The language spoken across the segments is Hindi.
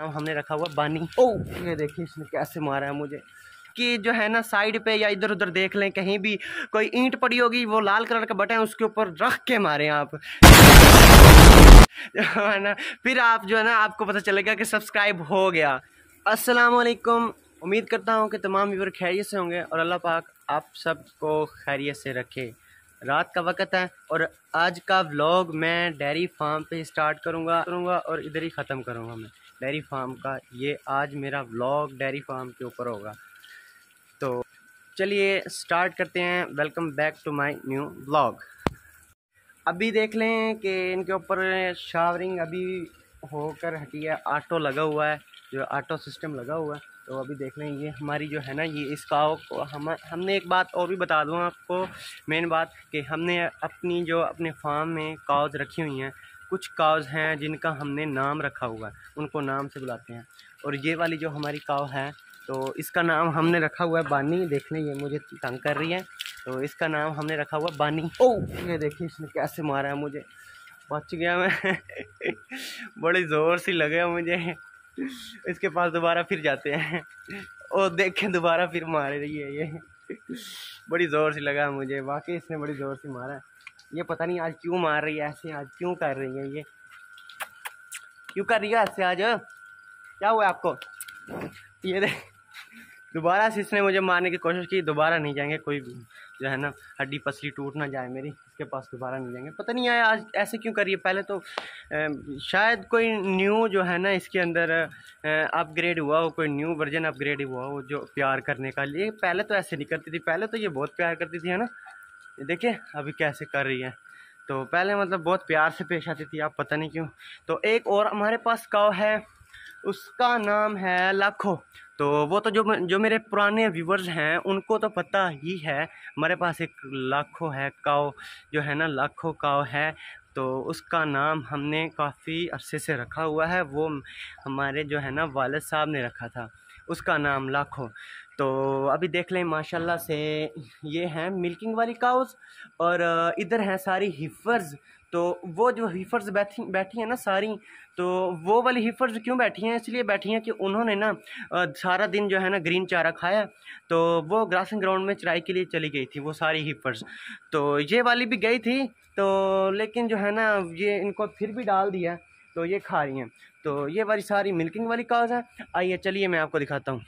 हमने रखा हुआ बानी ओ ये देखिए इसने कैसे मारा है मुझे कि जो है ना साइड पे या इधर उधर देख लें कहीं भी कोई ईंट पड़ी होगी वो लाल कलर का बटन है उसके ऊपर रख के मारें आप है ना फिर आप जो है ना आपको पता चलेगा कि सब्सक्राइब हो गया वालेकुम उम्मीद करता हूँ कि तमाम व्यूवर खैरियत से होंगे और अल्लाह पाक आप सबको खैरियत से रखे रात का वक्त है और आज का व्लॉग मैं डेयरी फार्म पे स्टार्ट करूँगा करूँगा और इधर ही ख़त्म करूँगा मैं डेयरी फार्म का ये आज मेरा व्लॉग डेयरी फार्म के ऊपर होगा तो चलिए स्टार्ट करते हैं welcome back to my new vlog अभी देख लें कि इनके ऊपर शावरिंग अभी होकर हटी है आटो लगा हुआ है जो आटो सिस्टम लगा हुआ है तो अभी देख लें ये हमारी जो है ना ये इस काव को हम हमने एक बात और भी बता दूँ आपको मेन बात कि हमने अपनी जो अपने फार्म में काउज रखी हुई हैं कुछ काव हैं जिनका हमने नाम रखा हुआ है उनको नाम से बुलाते हैं और ये वाली जो हमारी काव है तो इसका नाम हमने रखा हुआ है बानी देखने ये मुझे तंग कर रही है तो इसका नाम हमने रखा हुआ बानी ओ ये देखिए इसने कैसे मारा है मुझे बच गया मैं बड़े ज़ोर से लगे मुझे इसके पास दोबारा फिर जाते हैं और देखें दोबारा फिर मार रही है ये बड़ी ज़ोर से लगा मुझे वाकई इसने बड़ी ज़ोर से मारा है ये पता नहीं आज क्यों मार रही है ऐसे आज क्यों कर रही है ये क्यों कर रही है ऐसे आज क्या हुआ आपको ये देख दोबारा से इसने मुझे मारने की कोशिश की दोबारा नहीं जाएंगे कोई जो है ना हड्डी पसली टूट ना जाए मेरी इसके पास दोबारा नहीं जाएंगे पता नहीं आया आज ऐसे क्यों करिए पहले तो ए, शायद कोई न्यू जो है ना इसके अंदर अपग्रेड हुआ हो कोई न्यू वर्जन अपग्रेड हुआ हो जो प्यार करने का लिए पहले तो ऐसे नहीं करती थी पहले तो ये बहुत प्यार करती थी है ना देखिए अभी कैसे कर रही है तो पहले मतलब बहुत प्यार से पेश आती थी आप पता नहीं क्यों तो एक और हमारे पास काव है उसका नाम है लाखो तो वो तो जो जो मेरे पुराने व्यूवर्स हैं उनको तो पता ही है हमारे पास एक लाखो है काव जो है ना लाखो काव है तो उसका नाम हमने काफ़ी अरसे से रखा हुआ है वो हमारे जो है ना वालद साहब ने रखा था उसका नाम लाखों तो अभी देख लें माशाल्लाह से ये हैं मिल्किंग वाली काउस और इधर हैं सारी हिफर्स तो वो जो हिफर्स बैठी बैठी हैं ना सारी तो वो वाली हिफर्स क्यों बैठी हैं इसलिए बैठी हैं कि उन्होंने ना सारा दिन जो है ना ग्रीन चारा खाया तो वो ग्रासिंग ग्राउंड में चराई के लिए चली गई थी वो सारी हिफर्स तो ये वाली भी गई थी तो लेकिन जो है ना ये इनको फिर भी डाल दिया तो ये खा रही हैं तो ये वाली सारी मिल्किंग वाली काउस हैं आइए चलिए मैं आपको दिखाता हूँ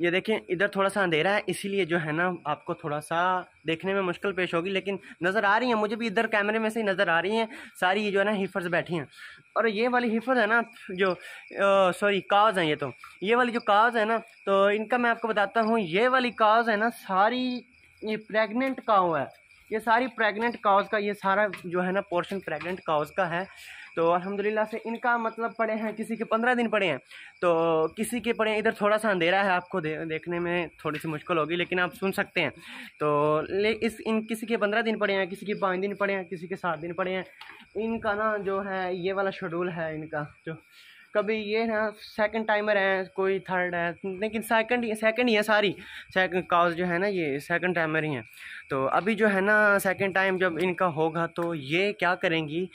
ये देखें इधर थोड़ा सा अंधेरा है इसीलिए जो है ना आपको थोड़ा सा देखने में मुश्किल पेश होगी लेकिन नज़र आ रही हैं मुझे भी इधर कैमरे में से ही नज़र आ रही हैं सारी ये जो है ना हिफर्स बैठी हैं और ये वाली हिफर्स है ना जो सॉरी काज हैं ये तो ये वाली जो काज है ना तो इनका मैं आपको बताता हूँ ये वाली काज है ना सारी ये प्रेगनेंट काव है ये सारी प्रेगनेंट काउज का ये सारा जो है ना पोर्शन प्रेगनेंट काउज का है तो अलहमदिल्ला से इनका मतलब पड़े हैं किसी के पंद्रह दिन पड़े हैं तो किसी के पड़े इधर थोड़ा सा अंधेरा है आपको दे, देखने में थोड़ी सी मुश्किल होगी लेकिन आप सुन सकते हैं तो ले इस इन किसी के पंद्रह दिन पड़े हैं किसी के पाँच दिन पड़े हैं किसी के सात दिन पड़े हैं इनका ना जो है ये वाला शेड्यूल है इनका जो कभी ये ना सेकंड टाइमर है कोई थर्ड है लेकिन सेकंड सेकंड ही है सारी सेकंड काज जो है ना ये सेकंड टाइमर ही हैं तो अभी जो है ना सेकंड टाइम जब इनका होगा तो ये क्या करेंगी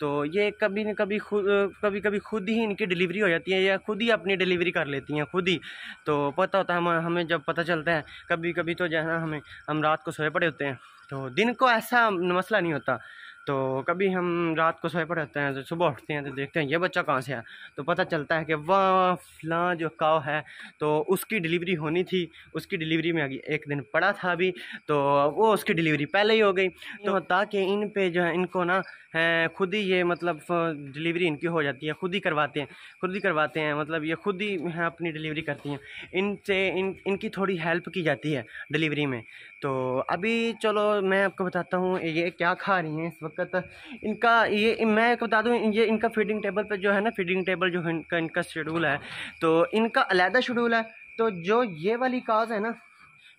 तो ये कभी न कभी खुद कभी कभी खुद ही इनकी डिलीवरी हो जाती है या खुद ही अपनी डिलीवरी कर लेती हैं खुद ही तो पता होता है हम हमें जब पता चलता है कभी कभी तो जो है ना हमें हम रात को सोए पड़े होते हैं तो दिन को ऐसा मसला नहीं होता तो कभी हम रात को सोए पड़े होते हैं तो सुबह उठते हैं तो देखते हैं ये बच्चा कहाँ से है तो पता चलता है कि वह फलां जो काव है तो उसकी डिलीवरी होनी थी उसकी डिलीवरी में एक दिन पड़ा था अभी तो वो उसकी डिलीवरी पहले ही हो गई तो ताकि इन पे जो है इनको ना खुद ही ये मतलब डिलीवरी इनकी हो जाती है खुद ही करवाते हैं खुद ही करवाते हैं मतलब ये खुद ही अपनी डिलीवरी करती हैं इनसे इन इनकी थोड़ी हेल्प की जाती है डिलीवरी में तो अभी चलो मैं आपको बताता हूँ ये क्या खा रही हैं इस वक्त इनका ये मैं बता दूँ ये इनका फीडिंग टेबल पर जो है ना फीडिंग टेबल जो इनका इनका शेड्यूल है तो इनका अलहदा शेड्यूल है तो जो ये वाली काज है ना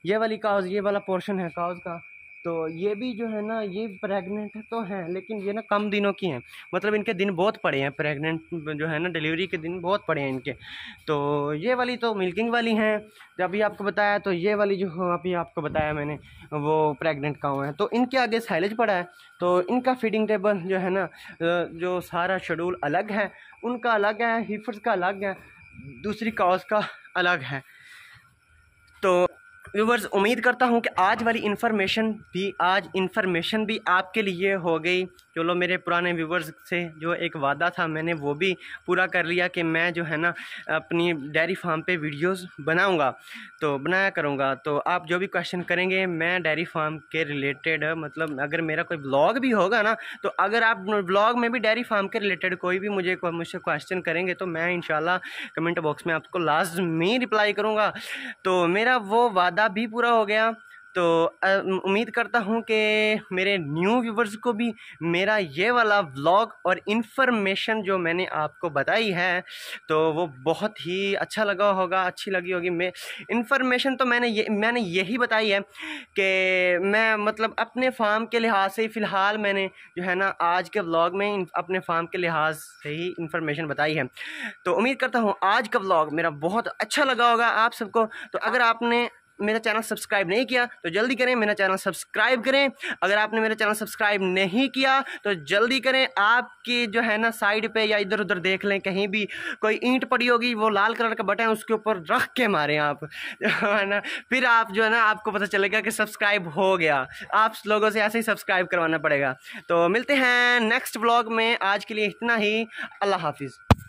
ये वाली काज ये वाला पोर्शन है काज का तो ये भी जो है ना ये प्रेग्नेंट तो हैं लेकिन ये ना कम दिनों की हैं मतलब इनके दिन बहुत पड़े हैं प्रेग्नेंट जो है ना डिलीवरी के दिन बहुत पड़े हैं इनके तो ये वाली तो मिल्किंग वाली हैं जब अभी आपको बताया तो ये वाली जो हाँ, अभी आपको बताया मैंने वो प्रेग्नेंट हुआ है तो इनके आगे साइलेज पड़ा है तो इनका फीडिंग टेबल जो है ना जो सारा शेड्यूल अलग है उनका अलग है हीफर्स का अलग है दूसरी काउस का अलग है व्यूवर्स उम्मीद करता हूँ कि आज वाली इन्फॉर्मेशन भी आज इन्फॉर्मेशन भी आपके लिए हो गई चलो मेरे पुराने व्यूवर्स से जो एक वादा था मैंने वो भी पूरा कर लिया कि मैं जो है ना अपनी डेयरी फार्म पे वीडियोस बनाऊंगा तो बनाया करूंगा तो आप जो भी क्वेश्चन करेंगे मैं डेयरी फार्म के रिलेटेड मतलब अगर मेरा कोई ब्लॉग भी होगा ना तो अगर आप ब्लॉग में भी डेयरी फार्म के रिलेटेड कोई भी मुझे मुझसे क्वेश्चन करेंगे तो मैं इन कमेंट बॉक्स में आपको लास्ट में रिप्लाई करूँगा तो मेरा वो वादा भी पूरा हो गया तो उम्मीद करता हूँ कि मेरे न्यू व्यूवर्स को भी मेरा ये वाला व्लॉग और इन्फॉर्मेशन जो मैंने आपको बताई है तो वो बहुत ही अच्छा लगा होगा अच्छी लगी होगी मैं इन्फॉर्मेशन तो मैंने ये मैंने यही बताई है कि मैं मतलब अपने फार्म के लिहाज से ही फ़िलहाल मैंने जो है ना आज के व्लॉग में अपने फार्म के लिहाज से ही इन्फॉर्मेशन बताई है तो उम्मीद करता हूँ आज का व्लॉग मेरा बहुत अच्छा लगा होगा आप सबको तो अगर आपने मेरा चैनल सब्सक्राइब नहीं किया तो जल्दी करें मेरा चैनल सब्सक्राइब करें अगर आपने मेरा चैनल सब्सक्राइब नहीं किया तो जल्दी करें आपकी जो है ना साइड पे या इधर उधर देख लें कहीं भी कोई ईंट पड़ी होगी वो लाल कलर का बटन उसके ऊपर रख के मारें आप है ना फिर आप जो है ना आपको पता चलेगा कि सब्सक्राइब हो गया आप लोगों से ऐसे ही सब्सक्राइब करवाना पड़ेगा तो मिलते हैं नेक्स्ट ब्लॉग में आज के लिए इतना ही अल्लाह हाफिज़